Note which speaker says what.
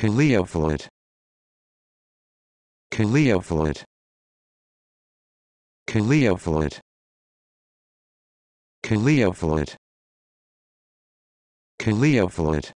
Speaker 1: Coleophyllid Coleophyllid Coleophyllid Coleophyllid Coleophyllid